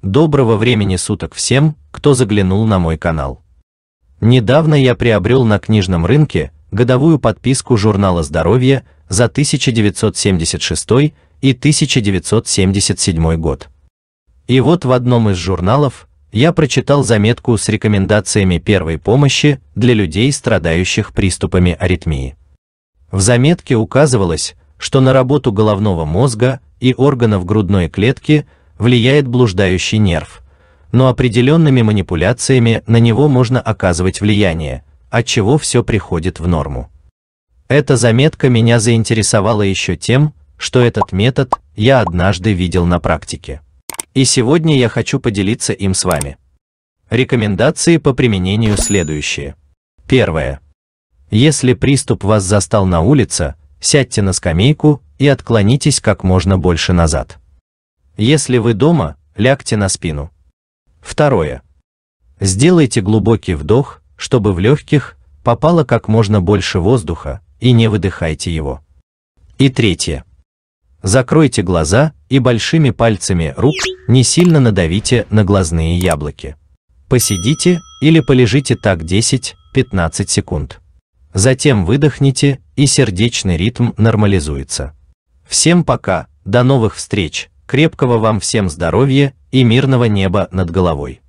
Доброго времени суток всем, кто заглянул на мой канал. Недавно я приобрел на книжном рынке годовую подписку журнала «Здоровье» за 1976 и 1977 год. И вот в одном из журналов я прочитал заметку с рекомендациями первой помощи для людей, страдающих приступами аритмии. В заметке указывалось, что на работу головного мозга и органов грудной клетки влияет блуждающий нерв, но определенными манипуляциями на него можно оказывать влияние, от чего все приходит в норму. Эта заметка меня заинтересовала еще тем, что этот метод я однажды видел на практике и сегодня я хочу поделиться им с вами. Рекомендации по применению следующие. Первое. Если приступ вас застал на улице, сядьте на скамейку и отклонитесь как можно больше назад. Если вы дома, лягте на спину. Второе. Сделайте глубокий вдох, чтобы в легких попало как можно больше воздуха, и не выдыхайте его. И третье. Закройте глаза и большими пальцами рук не сильно надавите на глазные яблоки. Посидите или полежите так 10-15 секунд. Затем выдохните, и сердечный ритм нормализуется. Всем пока, до новых встреч, крепкого вам всем здоровья и мирного неба над головой.